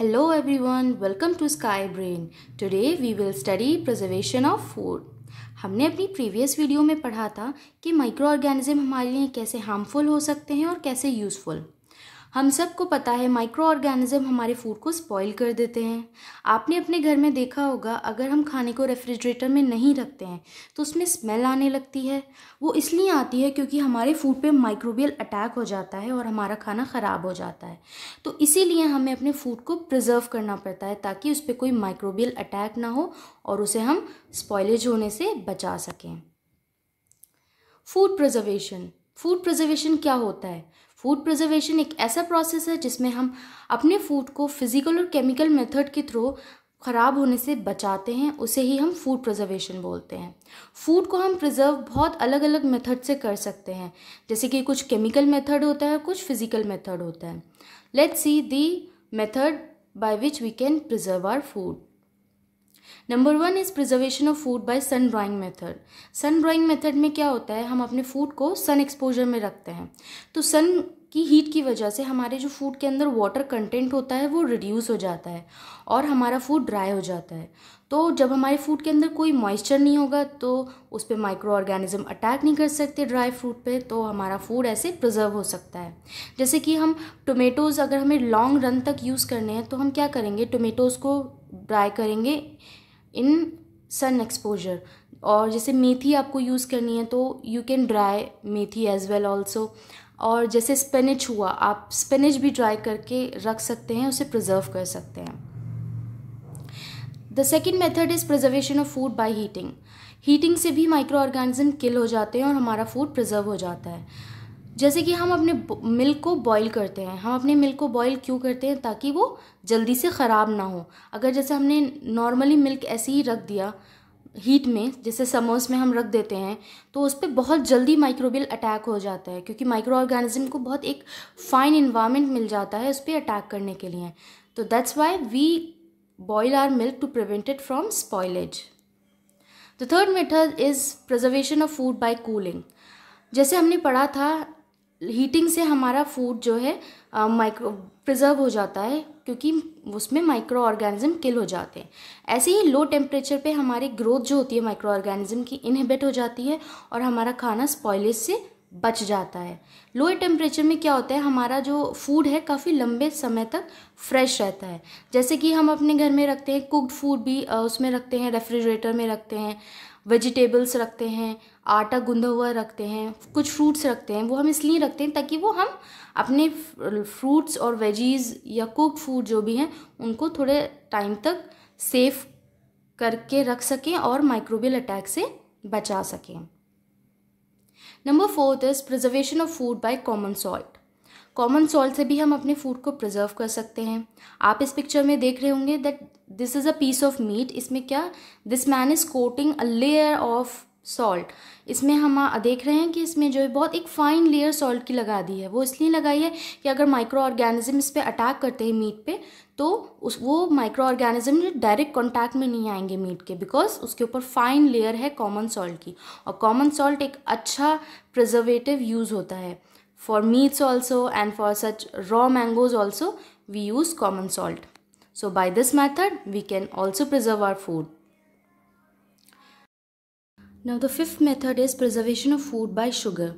Hello everyone, welcome to Sky Brain. Today we will study preservation of food. हमने अपनी previous video में पढ़ा था कि माइक्रो ऑर्गेनिज्म हमारे लिए कैसे हार्मफुल हो सकते हैं और कैसे यूज़फुल हम सबको पता है माइक्रो ऑर्गेनिज़म हमारे फूड को स्पॉइल कर देते हैं आपने अपने घर में देखा होगा अगर हम खाने को रेफ्रिजरेटर में नहीं रखते हैं तो उसमें स्मेल आने लगती है वो इसलिए आती है क्योंकि हमारे फूड पे माइक्रोबियल अटैक हो जाता है और हमारा खाना ख़राब हो जाता है तो इसीलिए हमें अपने फूड को प्रिजर्व करना पड़ता है ताकि उस पर कोई माइक्रोबियल अटैक ना हो और उसे हम स्पॉयलेज होने से बचा सकें फूड प्रजर्वेशन फूड प्रजर्वेशन क्या होता है फूड प्रिजर्वेशन एक ऐसा प्रोसेस है जिसमें हम अपने फूड को फिजिकल और केमिकल मेथड के थ्रू ख़राब होने से बचाते हैं उसे ही हम फूड प्रिजर्वेशन बोलते हैं फूड को हम प्रिजर्व बहुत अलग अलग मेथड से कर सकते हैं जैसे कि कुछ केमिकल मेथड होता है कुछ फिजिकल मेथड होता है let's see the method by which we can preserve our food number one is preservation of food by sun drying method sun drying method में क्या होता है हम अपने फूड को सन एक्सपोजर में रखते हैं तो सन की हीट की वजह से हमारे जो फूड के अंदर वाटर कंटेंट होता है वो रिड्यूस हो जाता है और हमारा फूड ड्राई हो जाता है तो जब हमारे फूड के अंदर कोई मॉइस्चर नहीं होगा तो उस पर माइक्रो ऑर्गेनिज्म अटैक नहीं कर सकते ड्राई फ्रूट पे तो हमारा फूड ऐसे प्रिजर्व हो सकता है जैसे कि हम टोमेटोज़ अगर हमें लॉन्ग रन तक यूज़ करने हैं तो हम क्या करेंगे टोमेटोज़ को ड्राई करेंगे इन सन एक्सपोजर और जैसे मेथी आपको यूज़ करनी है तो you can dry methi as well also और जैसे स्पेनिच हुआ आप स्पेनिच भी ड्राई करके रख सकते हैं उसे प्रिजर्व कर सकते हैं the second method is preservation of food by heating heating से भी माइक्रो ऑर्गेनिज्म किल हो जाते हैं और हमारा फूड प्रिजर्व हो जाता है जैसे कि हम अपने मिल्क को बॉईल करते हैं हम अपने मिल्क को बॉईल क्यों करते हैं ताकि वो जल्दी से ख़राब ना हो अगर जैसे हमने नॉर्मली मिल्क ऐसे ही रख दिया हीट में जैसे समोस में हम रख देते हैं तो उस पर बहुत जल्दी माइक्रोबियल अटैक हो जाता है क्योंकि माइक्रो ऑर्गेनिज्म को बहुत एक फाइन इन्वायरमेंट मिल जाता है उस पर अटैक करने के लिए तो that's why we boil our milk to prevent it from spoilage the third method is preservation of food by cooling जैसे हमने पढ़ा था हीटिंग से हमारा फूड जो है माइक्रो प्रिजर्व हो जाता है क्योंकि उसमें माइक्रो ऑर्गेनिज्म किल हो जाते हैं ऐसे ही लो टेम्परेचर पे हमारी ग्रोथ जो होती है माइक्रो ऑर्गेनिज्म की इनहिबिट हो जाती है और हमारा खाना स्पॉयलेज से बच जाता है लो टेम्परेचर में क्या होता है हमारा जो फूड है काफ़ी लंबे समय तक फ्रेश रहता है जैसे कि हम अपने घर में रखते हैं कुकड फूड भी उसमें रखते हैं रेफ्रिजरेटर में रखते हैं वेजिटेबल्स रखते हैं आटा गूंधा हुआ रखते हैं कुछ फ्रूट्स रखते हैं वो हम इसलिए रखते हैं ताकि वो हम अपने फ्रूट्स और वेजीज़ या कुक फूड जो भी हैं उनको थोड़े टाइम तक सेफ करके रख सकें और माइक्रोबियल अटैक से बचा सकें number fourth is preservation of food by common salt common salt से भी हम अपने फूड को प्रिजर्व कर सकते हैं आप इस पिक्चर में देख रहे होंगे that this is a piece of meat इसमें क्या this man is coating a layer of salt इसमें हम देख रहे हैं कि इसमें जो है बहुत एक फ़ाइन लेयर सॉल्ट की लगा दी है वो इसलिए लगाई है कि अगर माइक्रो ऑर्गेनिज्म इस पर अटैक करते हैं मीट पे तो उस वो माइक्रो ऑर्गेनिज्म डायरेक्ट कांटेक्ट में नहीं आएंगे मीट के बिकॉज उसके ऊपर फाइन लेयर है कॉमन सॉल्ट की और कॉमन सॉल्ट एक अच्छा प्रिजर्वेटिव यूज़ होता है for meats also and for such raw mangoes also we use common salt so by this method we can also preserve our food now the fifth method is preservation of food by sugar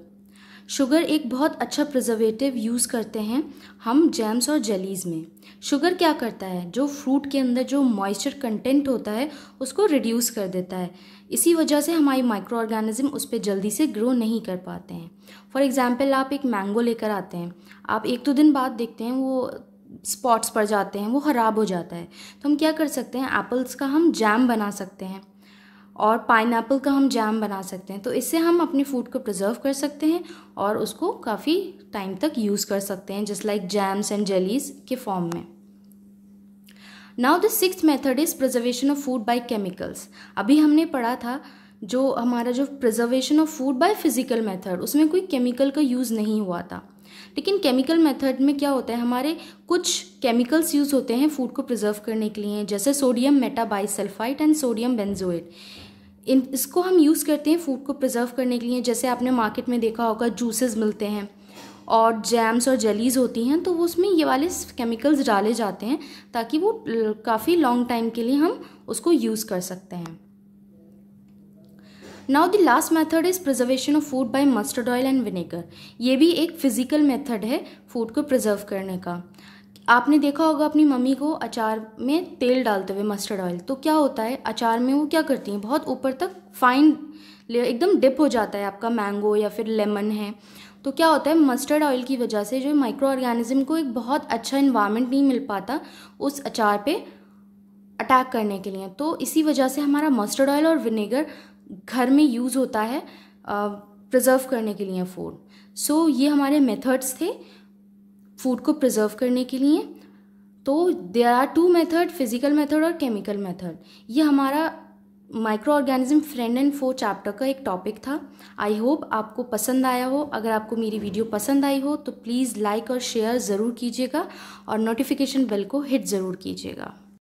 sugar एक बहुत अच्छा preservative use करते हैं हम jams और jellies में sugar क्या करता है जो फ्रूट के अंदर जो मॉइस्चर कंटेंट होता है उसको रिड्यूस कर देता है इसी वजह से हमारी माइक्रो ऑर्गेनिज्म उस पर जल्दी से ग्रो नहीं कर पाते हैं फॉर एग्ज़ाम्पल आप एक मैंगो लेकर आते हैं आप एक दो दिन बाद देखते हैं वो स्पॉट्स पड़ जाते हैं वो ख़राब हो जाता है तो हम क्या कर सकते हैं एप्पल्स का हम जैम बना सकते हैं और पाइन का हम जैम बना सकते हैं तो इससे हम अपने फूड को प्रिजर्व कर सकते हैं और उसको काफ़ी टाइम तक यूज़ कर सकते हैं just like jams and jellies के फॉर्म में now the six method is preservation of food by chemicals अभी हमने पढ़ा था जो हमारा जो preservation of food by physical method उसमें कोई केमिकल का यूज़ नहीं हुआ था लेकिन केमिकल मेथड में क्या होता है हमारे कुछ केमिकल्स यूज़ होते हैं फूड को प्रिजर्व करने के लिए जैसे sodium metabisulphite and sodium benzoate इन इसको हम यूज़ करते हैं फूड को प्रिजर्व करने के लिए जैसे आपने मार्केट में देखा होगा जूसेस मिलते हैं और जैम्स और जेलीज होती हैं तो वो उसमें ये वाले केमिकल्स डाले जाते हैं ताकि वो काफ़ी लॉन्ग टाइम के लिए हम उसको यूज़ कर सकते हैं now the last method is preservation of food by mustard oil and vinegar ये भी एक फिजिकल मेथड है फूड को प्रिजर्व करने का आपने देखा होगा अपनी मम्मी को अचार में तेल डालते हुए मस्टर्ड ऑयल तो क्या होता है अचार में वो क्या करती हैं बहुत ऊपर तक फाइन एकदम डिप हो जाता है आपका मैंगो या फिर लेमन है तो क्या होता है मस्टर्ड ऑयल की वजह से जो माइक्रो ऑर्गेनिज्म को एक बहुत अच्छा इन्वायरमेंट नहीं मिल पाता उस अचार पे अटैक करने के लिए तो इसी वजह से हमारा मस्टर्ड ऑयल और विनेगर घर में यूज़ होता है प्रिजर्व करने के लिए फूड सो ये हमारे मेथड्स थे फूड को प्रिजर्व करने के लिए तो there are two method physical method और केमिकल मेथड ये हमारा micro organism friend and foe chapter का एक टॉपिक था आई होप आपको पसंद आया हो अगर आपको मेरी वीडियो पसंद आई हो तो प्लीज़ लाइक और शेयर ज़रूर कीजिएगा और नोटिफिकेशन बेल को हिट ज़रूर कीजिएगा